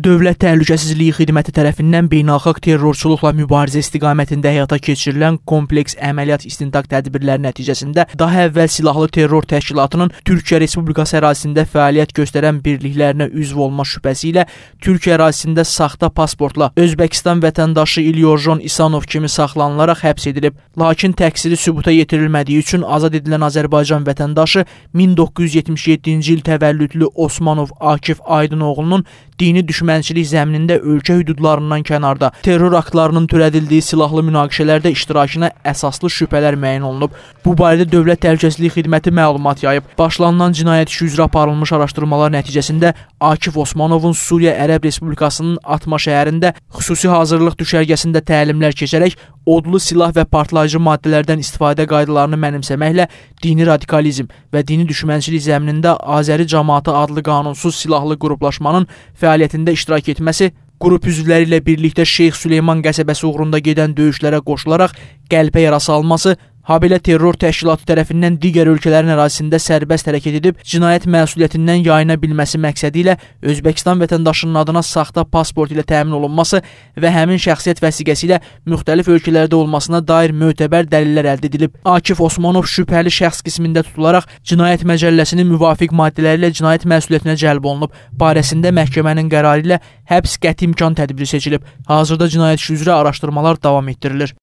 Dövlət Təhlükəsizliyi Xidməti tərəfindən beynəlxalq terrorçuluqla mübarizə istiqamətində həyata keçirilən kompleks əməliyyat istintaq tədbirləri nəticəsində daha əvvəl silahlı terror təşkilatının Türkiyə Respublikası ərazisində fəaliyyət göstərən birliklərinə üzv olma şübhəsi ilə Türkiyə ərazisində saxta pasportla Özbəkistan vətəndaşı İlyorjon İsanov kimi saxlanılaraq həbs edilib. Lakin təqsiri sübuta yetirilmədiyi üçün azad edilən Azərbaycan vətəndaşı 1977-ci il təvəllüdlü Osmanov Akif Aydın oğlunun dini düşmə düşmənçilik zəminində ölkə hüdudlarından kənarda terror aktlarının törədildiyi silahlı münaqişələrdə iştirakına əsaslı şübhələr müəyyən olunub. Bu barədə Dövlət Təhlükəsizlik Xidməti məlumat yayıb. Başlanılan cinayət işi üzrə aparılmış araşdırmalar nəticəsində Akif Osmanovun Suriya Ərəb Respublikasının Atma şəhərində xüsusi hazırlıq düşərgəsində təlimlər keçərək odlu silah və partlayıcı maddələrdən istifadə qaydalarını mənimsəməklə dini radikalizm və dini düşmənçilik zəminində Azəri cəmaatı adlı qanunsuz silahlı qruplaşmanın fəaliyyətində iştirak etməsi Qrup üzvləri ilə birlikdə Şeyx Süleyman qəsəbəsi uğrunda gedən döyüşlərə qoşularaq qəlbə yarası alması Habelə terror təşkilatı tərəfindən digər ölkələrin ərazisində sərbəst hərəkət edib cinayət məsuliyyətindən yayına bilməsi məqsədi ilə Özbəkistan vətəndaşının adına saxta pasport ilə təmin olunması və həmin şəxsiyyət vəsiqəsi ilə müxtəlif ölkələrdə olmasına dair mötəbər dəlillər əldə edilib. Akif Osmanov şübhəli şəxs qismində tutularaq cinayət məcəlləsinin müvafiq maddələri ilə cinayət məsuliyyətinə cəlb olunub. Barəsində məhkəmənin qərarı ilə həbs qəti imkan tədbiri seçilib. Hazırda cinayət işi üzrə araşdırmalar davam etdirilir.